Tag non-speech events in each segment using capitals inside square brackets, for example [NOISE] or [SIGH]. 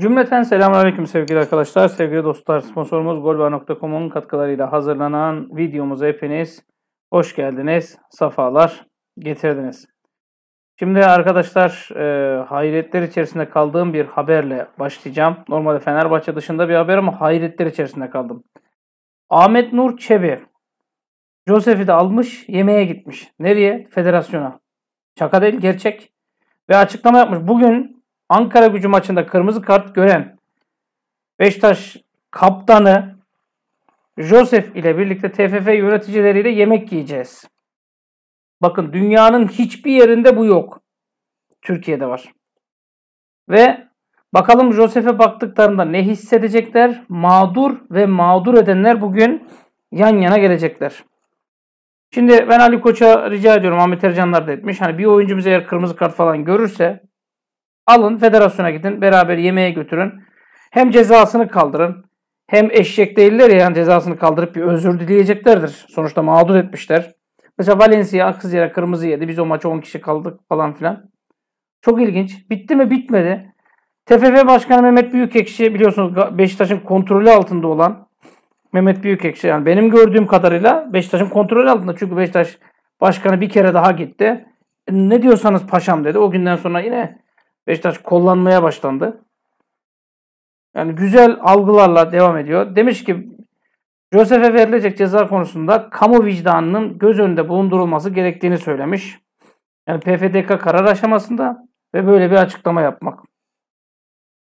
Cümleten selamünaleyküm sevgili arkadaşlar, sevgili dostlar. Sponsorumuz golba.com'un katkılarıyla hazırlanan videomuza hepiniz hoş geldiniz, safalar getirdiniz. Şimdi arkadaşlar e, hayretler içerisinde kaldığım bir haberle başlayacağım. Normalde Fenerbahçe dışında bir haber ama hayretler içerisinde kaldım. Ahmet Nur Çebi Josef'i de almış yemeğe gitmiş. Nereye? Federasyona. Şaka değil gerçek. Ve açıklama yapmış. Bugün Ankara gücü maçında kırmızı kart gören Beşiktaş kaptanı Josef ile birlikte TFF yöneticileriyle yemek yiyeceğiz. Bakın dünyanın hiçbir yerinde bu yok. Türkiye'de var. Ve bakalım Josef'e baktıklarında ne hissedecekler? Mağdur ve mağdur edenler bugün yan yana gelecekler. Şimdi ben Ali Koç'a rica ediyorum Ahmet Ercanlar da etmiş. Hani bir oyuncumuz eğer kırmızı kart falan görürse Alın federasyona gidin beraber yemeğe götürün. Hem cezasını kaldırın hem eşek değiller ya yani cezasını kaldırıp bir özür dileyeceklerdir. Sonuçta mağdur etmişler. Mesela Valencia haksız yere kırmızı yedi. Biz o maça 10 kişi kaldık falan filan. Çok ilginç. Bitti mi? Bitmedi. TFF Başkanı Mehmet Büyükekşi biliyorsunuz Beşiktaş'ın kontrolü altında olan Mehmet Büyükekşi yani benim gördüğüm kadarıyla Beşiktaş'ın kontrolü altında. Çünkü Beşiktaş başkanı bir kere daha gitti. Ne diyorsanız paşam dedi. O günden sonra yine Beşiktaş kollanmaya başlandı. Yani güzel algılarla devam ediyor. Demiş ki Josef'e verilecek ceza konusunda kamu vicdanının göz önünde bulundurulması gerektiğini söylemiş. Yani PFDK karar aşamasında ve böyle bir açıklama yapmak.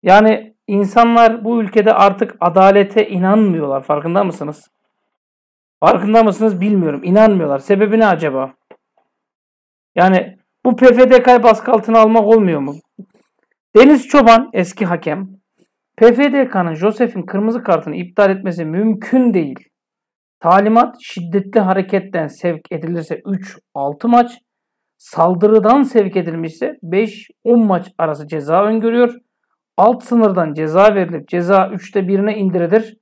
Yani insanlar bu ülkede artık adalete inanmıyorlar. Farkında mısınız? Farkında mısınız bilmiyorum. İnanmıyorlar. Sebebi ne acaba? Yani bu PFDK'yı baskı altına almak olmuyor mu? Deniz Çoban eski hakem. PFDK'nın Josef'in kırmızı kartını iptal etmesi mümkün değil. Talimat şiddetli hareketten sevk edilirse 3-6 maç, saldırıdan sevk edilmişse 5-10 maç arası ceza öngörüyor. Alt sınırdan ceza verilip ceza 3'te 1'ine indirilir.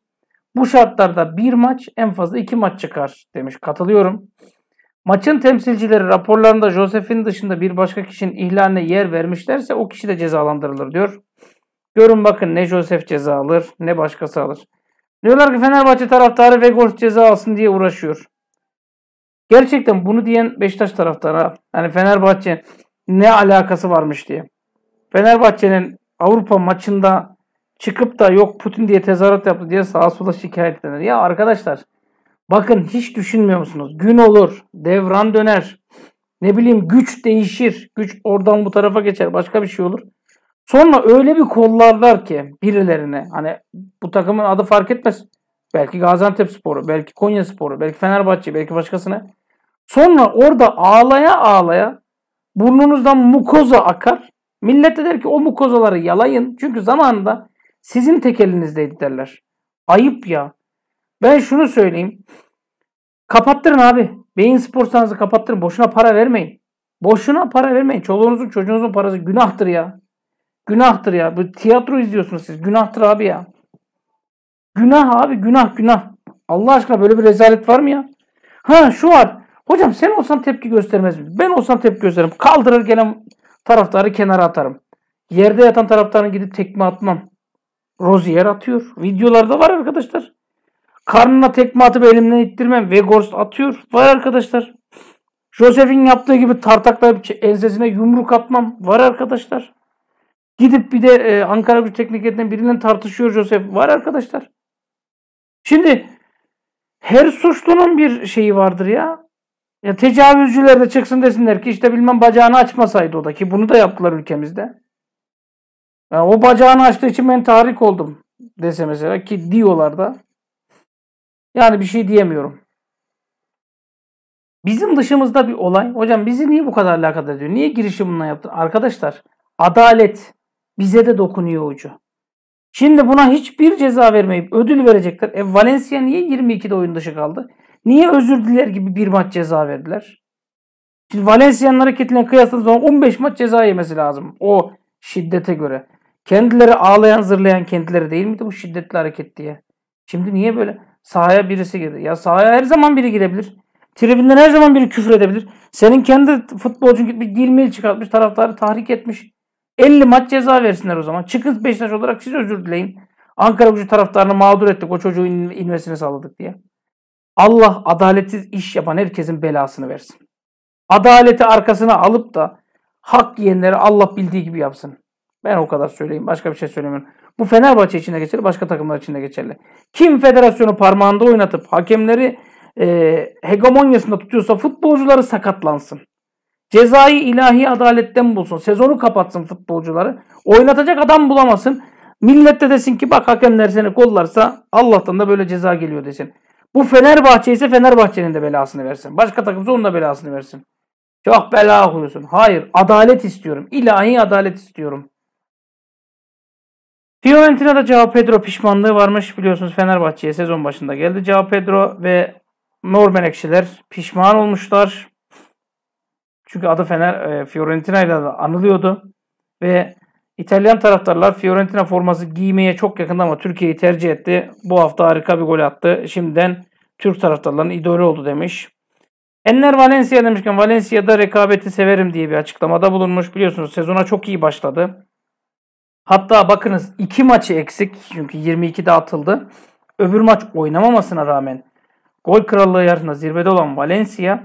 Bu şartlarda bir maç en fazla iki maç çıkar demiş. Katılıyorum. Maçın temsilcileri raporlarında Josef'in dışında bir başka kişinin ihlaline yer vermişlerse o kişi de cezalandırılır diyor. Görün bakın ne Josef ceza alır ne başkası alır. Diyorlar ki Fenerbahçe taraftarı Vegors ceza alsın diye uğraşıyor. Gerçekten bunu diyen Beşiktaş taraftarı. Yani Fenerbahçe ne alakası varmış diye. Fenerbahçe'nin Avrupa maçında çıkıp da yok Putin diye tezahürat yaptı diye sağa sola şikayet edenler Ya arkadaşlar Bakın hiç düşünmüyor musunuz? Gün olur, devran döner. Ne bileyim güç değişir. Güç oradan bu tarafa geçer. Başka bir şey olur. Sonra öyle bir kollarlar ki birilerine hani bu takımın adı fark etmez. Belki Gaziantep Sporu, belki Konya Sporu, belki Fenerbahçe, belki başkasına. Sonra orada ağlaya ağlaya burnunuzdan mukoza akar. Millet de der ki o mukozaları yalayın. Çünkü zamanında sizin tek elinizdeydi derler. Ayıp ya. Ben şunu söyleyeyim. Kapattırın abi. Beyin sporsanızı kapattırın. Boşuna para vermeyin. Boşuna para vermeyin. Çoluğunuzun çocuğunuzun parası günahtır ya. Günahtır ya. Bu tiyatro izliyorsunuz siz. Günahtır abi ya. Günah abi günah günah. Allah aşkına böyle bir rezalet var mı ya? Ha şu var. Hocam sen olsan tepki göstermez. Ben olsam tepki gösteririm. Kaldırır gelen taraftarı kenara atarım. Yerde yatan taraftarını gidip tekme atmam. Rozier atıyor. Videolarda var arkadaşlar. Karnına tekme atıp elimden ittirmem. Weghorst atıyor. Var arkadaşlar. Josef'in yaptığı gibi tartaklayıp ensesine yumruk atmam. Var arkadaşlar. Gidip bir de e, Ankara Gücü Teknik Heyeti'nden birinden tartışıyor Josef. Var arkadaşlar. Şimdi her suçlunun bir şeyi vardır ya. Ya tecavüzcüler de çıksın desinler ki işte bilmem bacağını açmasaydı o da ki bunu da yaptılar ülkemizde. Yani o bacağını açtığı için ben tahrik oldum dese mesela ki diyorlar da. Yani bir şey diyemiyorum. Bizim dışımızda bir olay. Hocam bizi niye bu kadar alakadar ediyor? Niye girişim bununla yaptı? Arkadaşlar adalet bize de dokunuyor ucu. Şimdi buna hiçbir ceza vermeyip ödül verecekler. E Valencia niye 22'de oyun dışı kaldı? Niye özür diler gibi bir maç ceza verdiler? Şimdi Valencia'nın hareketine kıyasladığınız zaman 15 maç ceza yemesi lazım. O şiddete göre. Kendileri ağlayan zırlayan kendileri değil miydi bu şiddetli hareket diye? Şimdi niye böyle? Sahaya birisi girdi. Ya sahaya her zaman biri girebilir. Tribünden her zaman biri küfür edebilir. Senin kendi futbolcun bir gitmiş dilmil çıkartmış. Taraftarı tahrik etmiş. 50 maç ceza versinler o zaman. Çıkın Beşiktaş olarak siz özür dileyin. Ankara gücü taraftarını mağdur ettik. O çocuğun inmesini sağladık diye. Allah adaletsiz iş yapan herkesin belasını versin. Adaleti arkasına alıp da hak yiyenleri Allah bildiği gibi yapsın. Ben o kadar söyleyeyim. Başka bir şey söylemiyorum. Bu Fenerbahçe için de geçerli, başka takımlar için de geçerli. Kim federasyonu parmağında oynatıp hakemleri e, hegemonyasında tutuyorsa futbolcuları sakatlansın. Cezayı ilahi adaletten bulsun. Sezonu kapatsın futbolcuları. Oynatacak adam bulamasın. Millette desin ki bak hakemler seni kollarsa Allah'tan da böyle ceza geliyor desin. Bu Fenerbahçe ise Fenerbahçe'nin de belasını versin. Başka takımsa onun da belasını versin. Çok bela okuyorsun. Hayır adalet istiyorum. İlahi adalet istiyorum. Fiorentina'da Cao Pedro pişmanlığı varmış biliyorsunuz Fenerbahçe'ye sezon başında geldi. Cao Pedro ve Mor Menekşeler pişman olmuşlar. Çünkü adı Fener e, Fiorentina ile anılıyordu ve İtalyan taraftarlar Fiorentina forması giymeye çok yakında ama Türkiye'yi tercih etti. Bu hafta harika bir gol attı. Şimdiden Türk taraftarların idolü oldu demiş. Enner Valencia demişken Valencia'da rekabeti severim diye bir açıklamada bulunmuş. Biliyorsunuz sezona çok iyi başladı. Hatta bakınız iki maçı eksik çünkü 22'de atıldı. Öbür maç oynamamasına rağmen gol krallığı yarışında zirvede olan Valencia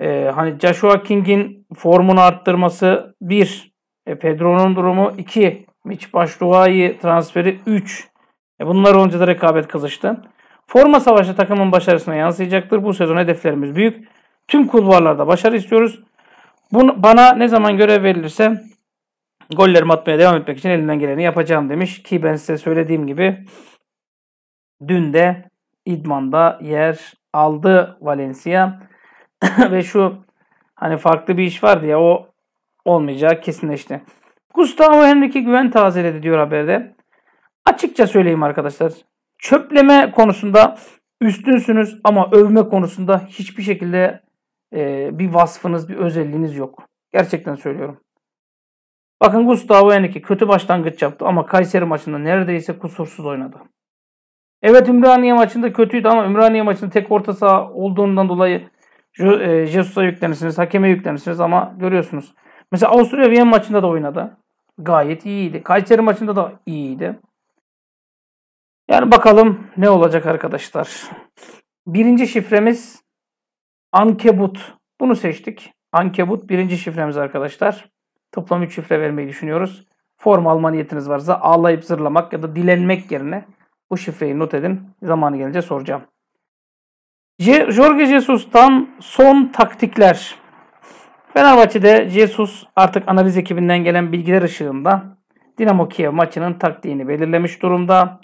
e, hani Joshua King'in formunu arttırması bir e, Pedro'nun durumu iki, Mitch Başduay'ı transferi üç. e, bunlar olunca da rekabet kızıştı. Forma savaşı takımın başarısına yansıyacaktır. Bu sezon hedeflerimiz büyük. Tüm kulvarlarda başarı istiyoruz. Bunu, bana ne zaman görev verilirse gollerimi atmaya devam etmek için elinden geleni yapacağım demiş. Ki ben size söylediğim gibi dün de idmanda yer aldı Valencia. [CLEARS THROAT] Ve şu hani farklı bir iş vardı ya o olmayacak kesinleşti. Gustavo Henrique güven tazeledi diyor haberde. Açıkça söyleyeyim arkadaşlar. Çöpleme konusunda üstünsünüz ama övme konusunda hiçbir şekilde e, bir vasfınız, bir özelliğiniz yok. Gerçekten söylüyorum. Bakın Gustavo Henrique kötü başlangıç yaptı ama Kayseri maçında neredeyse kusursuz oynadı. Evet Ümraniye maçında kötüydü ama Ümraniye maçında tek orta saha olduğundan dolayı e, Jesus'a yüklenirsiniz, hakeme yüklenirsiniz ama görüyorsunuz. Mesela Avusturya Viyen maçında da oynadı. Gayet iyiydi. Kayseri maçında da iyiydi. Yani bakalım ne olacak arkadaşlar. Birinci şifremiz Ankebut. Bunu seçtik. Ankebut birinci şifremiz arkadaşlar. Toplam 3 şifre vermeyi düşünüyoruz. Form alma niyetiniz varsa ağlayıp zırlamak ya da dilenmek yerine bu şifreyi not edin. Zamanı gelince soracağım. Jorge Jesus'tan son taktikler. Fenerbahçe'de Jesus artık analiz ekibinden gelen bilgiler ışığında Dinamo Kiev maçının taktiğini belirlemiş durumda.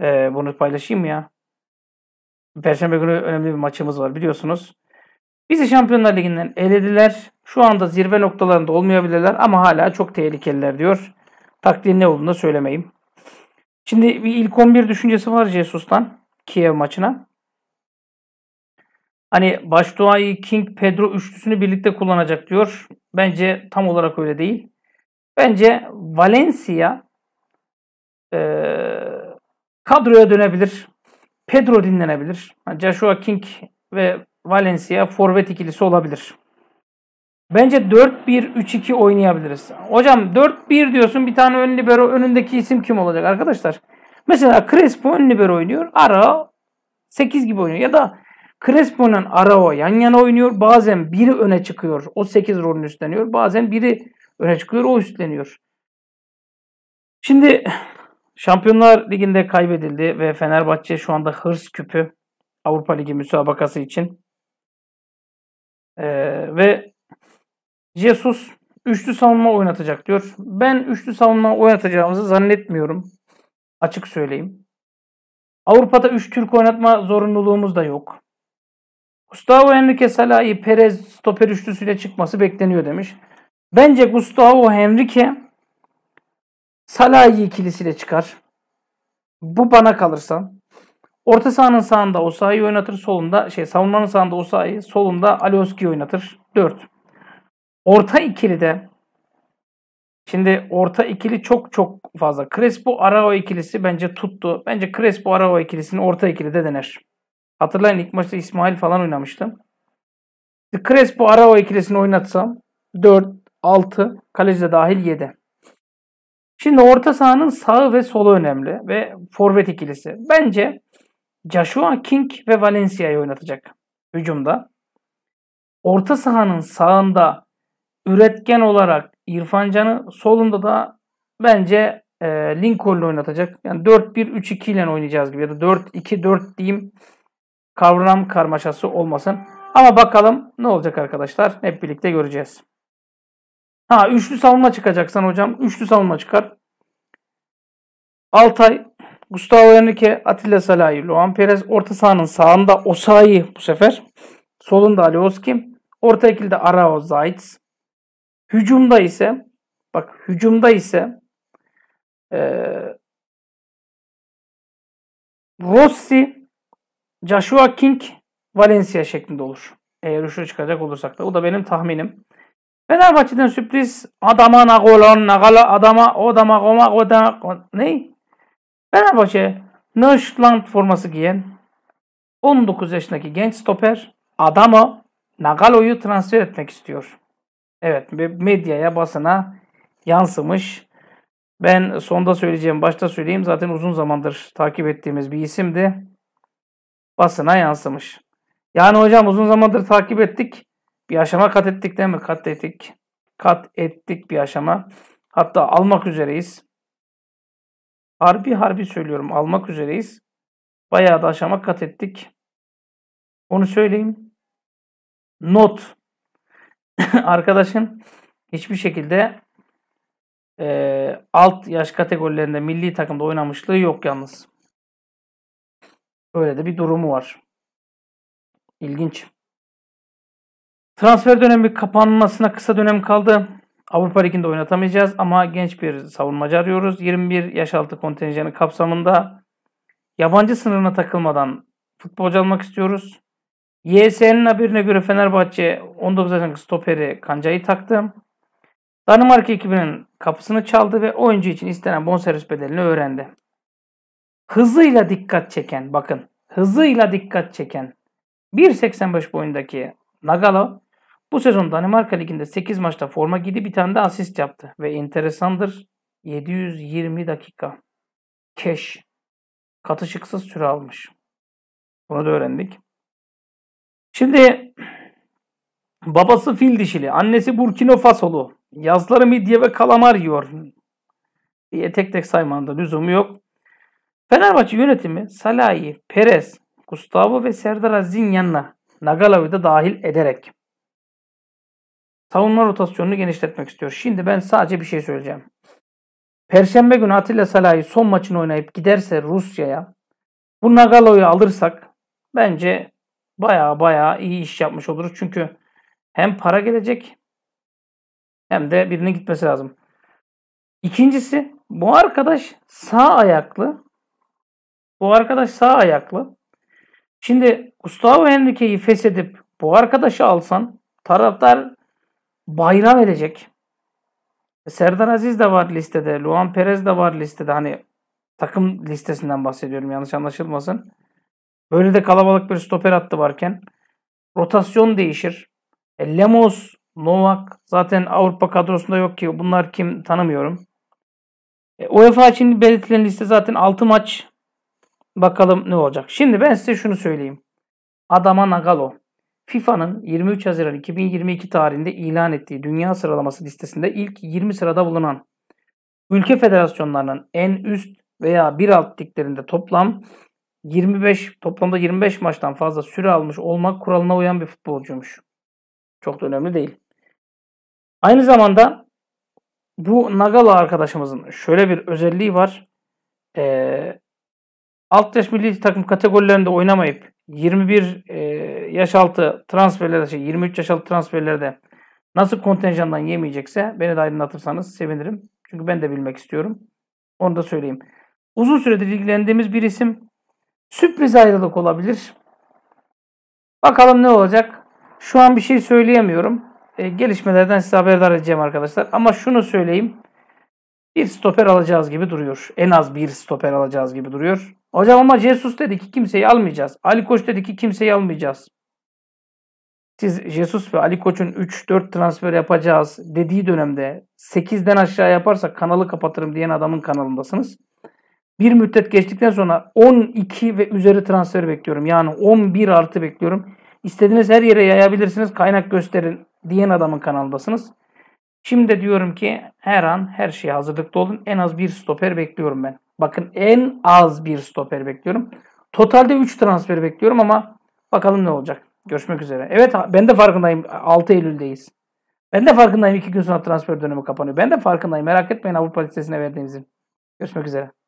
Ee, bunu paylaşayım ya. Perşembe günü önemli bir maçımız var biliyorsunuz. Bizi Şampiyonlar Ligi'nden elediler. Şu anda zirve noktalarında olmayabilirler ama hala çok tehlikeliler diyor. Taktiğin ne olduğunu da söylemeyeyim. Şimdi bir ilk 11 düşüncesi var Jesus'tan Kiev maçına. Hani Başduayı King Pedro üçlüsünü birlikte kullanacak diyor. Bence tam olarak öyle değil. Bence Valencia e, kadroya dönebilir. Pedro dinlenebilir. Hani Joshua King ve Valencia forvet ikilisi olabilir. Bence 4-1-3-2 oynayabiliriz. Hocam 4-1 diyorsun bir tane ön libero önündeki isim kim olacak arkadaşlar? Mesela Crespo ön libero oynuyor. Arao 8 gibi oynuyor. Ya da Crespo ile Arao yan yana oynuyor. Bazen biri öne çıkıyor. O 8 rolünü üstleniyor. Bazen biri öne çıkıyor. O üstleniyor. Şimdi Şampiyonlar Ligi'nde kaybedildi ve Fenerbahçe şu anda hırs küpü Avrupa Ligi müsabakası için. Ee, ve Jesus üçlü savunma oynatacak diyor. Ben üçlü savunma oynatacağımızı zannetmiyorum. Açık söyleyeyim. Avrupa'da üç Türk oynatma zorunluluğumuz da yok. Gustavo Henrique Salah'ı Perez stoper üçlüsüyle çıkması bekleniyor demiş. Bence Gustavo Henrique Salah'ı ikilisiyle çıkar. Bu bana kalırsa. Orta sahanın sağında Osayi oynatır, solunda şey savunmanın sağında Osayi, solunda Alioski oynatır. 4. Orta ikilide şimdi orta ikili çok çok fazla. Crespo Arao ikilisi bence tuttu. Bence Crespo Arao ikilisini orta ikilide dener. Hatırlayın ilk maçta İsmail falan oynamıştı. Crespo Arao ikilisini oynatsam 4, 6, kaleci de dahil 7. Şimdi orta sahanın sağı ve solu önemli ve forvet ikilisi. Bence Joshua King ve Valencia'yı oynatacak hücumda. Orta sahanın sağında üretken olarak İrfancanı solunda da bence e, Lincoln'la oynatacak. Yani 4-1-3-2 ile oynayacağız gibi ya da 4-2-4 diyeyim kavram karmaşası olmasın. Ama bakalım ne olacak arkadaşlar hep birlikte göreceğiz. Ha üçlü savunma çıkacaksan hocam üçlü savunma çıkar. Altay, Gustavo Henrique, Atilla Salahi, Luan Perez orta sahanın sağında Osayi bu sefer. Solunda Alioski. Orta ikilde Arao Zaitz. Hücumda ise bak hücumda ise e, Rossi, Joshua King, Valencia şeklinde olur. Eğer üçlü çıkacak olursak da. O da benim tahminim. Fenerbahçe'den sürpriz Adama Nagolan Nagala Adama Odama Goma Oda ne? Fenerbahçe Nöşland forması giyen 19 yaşındaki genç stoper Adama Nagalo'yu transfer etmek istiyor. Evet medyaya basına yansımış. Ben sonda söyleyeceğim başta söyleyeyim zaten uzun zamandır takip ettiğimiz bir isimdi. Basına yansımış. Yani hocam uzun zamandır takip ettik. Bir aşama kat ettik değil mi? Kat ettik. Kat ettik bir aşama. Hatta almak üzereyiz. Harbi harbi söylüyorum almak üzereyiz. Bayağı da aşama kat ettik. Onu söyleyeyim. Not [LAUGHS] arkadaşın hiçbir şekilde e, alt yaş kategorilerinde milli takımda oynamışlığı yok yalnız. Böyle de bir durumu var. İlginç. Transfer dönemi kapanmasına kısa dönem kaldı. Avrupa Ligi'nde oynatamayacağız ama genç bir savunmacı arıyoruz. 21 yaş altı kontenjanı kapsamında yabancı sınırına takılmadan futbolcu almak istiyoruz. YS'nin haberine göre Fenerbahçe 19 yaşındaki stoperi Kanca'yı taktı. Danimarka ekibinin kapısını çaldı ve oyuncu için istenen bonservis bedelini öğrendi. Hızıyla dikkat çeken bakın hızıyla dikkat çeken 1.85 boyundaki Nagalo bu sezon Danimarka Ligi'nde 8 maçta forma giydi bir tane de asist yaptı. Ve enteresandır 720 dakika keş katışıksız süre almış. Bunu da öğrendik. Şimdi babası fil dişili, annesi Burkina Fasolu. Yazları midye ve kalamar yiyor. Diye tek tek saymanın lüzumu yok. Fenerbahçe yönetimi Salahi, Perez, Gustavo ve Serdar Aziz'in yanına Nagalao'yu da dahil ederek savunma rotasyonunu genişletmek istiyor. Şimdi ben sadece bir şey söyleyeceğim. Perşembe günü Atilla Salahi son maçını oynayıp giderse Rusya'ya bu Nagalo'yu alırsak bence baya baya iyi iş yapmış oluruz. Çünkü hem para gelecek hem de birine gitmesi lazım. İkincisi bu arkadaş sağ ayaklı. Bu arkadaş sağ ayaklı. Şimdi Gustavo Henrique'yi feshedip bu arkadaşı alsan taraftar bayram edecek. Serdar Aziz de var listede. Luan Perez de var listede. Hani takım listesinden bahsediyorum yanlış anlaşılmasın. Böyle de kalabalık bir stoper attı varken rotasyon değişir. E, Lemos, Novak zaten Avrupa kadrosunda yok ki bunlar kim tanımıyorum. E, UEFA için belirtilen liste zaten 6 maç. Bakalım ne olacak. Şimdi ben size şunu söyleyeyim. Adama Nagalo. FIFA'nın 23 Haziran 2022 tarihinde ilan ettiği dünya sıralaması listesinde ilk 20 sırada bulunan ülke federasyonlarının en üst veya bir alt liglerinde toplam 25 toplamda 25 maçtan fazla süre almış olmak kuralına uyan bir futbolcuymuş. Çok da önemli değil. Aynı zamanda bu Nagala arkadaşımızın şöyle bir özelliği var. Ee, alt yaş milli takım kategorilerinde oynamayıp 21 e, yaş altı transferlerde, şey, 23 yaş altı transferlerde nasıl kontenjandan yemeyecekse beni de aydınlatırsanız sevinirim. Çünkü ben de bilmek istiyorum. Onu da söyleyeyim. Uzun süredir ilgilendiğimiz bir isim. Sürpriz ayrılık olabilir. Bakalım ne olacak. Şu an bir şey söyleyemiyorum. E, gelişmelerden size haberdar edeceğim arkadaşlar. Ama şunu söyleyeyim. Bir stoper alacağız gibi duruyor. En az bir stoper alacağız gibi duruyor. Hocam ama Jesus dedi ki kimseyi almayacağız. Ali Koç dedi ki kimseyi almayacağız. Siz Jesus ve Ali Koç'un 3-4 transfer yapacağız dediği dönemde 8'den aşağı yaparsak kanalı kapatırım diyen adamın kanalındasınız. Bir müddet geçtikten sonra 12 ve üzeri transfer bekliyorum. Yani 11 artı bekliyorum. İstediğiniz her yere yayabilirsiniz. Kaynak gösterin diyen adamın kanaldasınız. Şimdi diyorum ki her an her şeye hazırlıklı olun. En az bir stoper bekliyorum ben. Bakın en az bir stoper bekliyorum. Totalde 3 transfer bekliyorum ama bakalım ne olacak. Görüşmek üzere. Evet ben de farkındayım. 6 Eylül'deyiz. Ben de farkındayım 2 gün sonra transfer dönemi kapanıyor. Ben de farkındayım. Merak etmeyin Avrupa listesine verdiğimizin. Görüşmek üzere.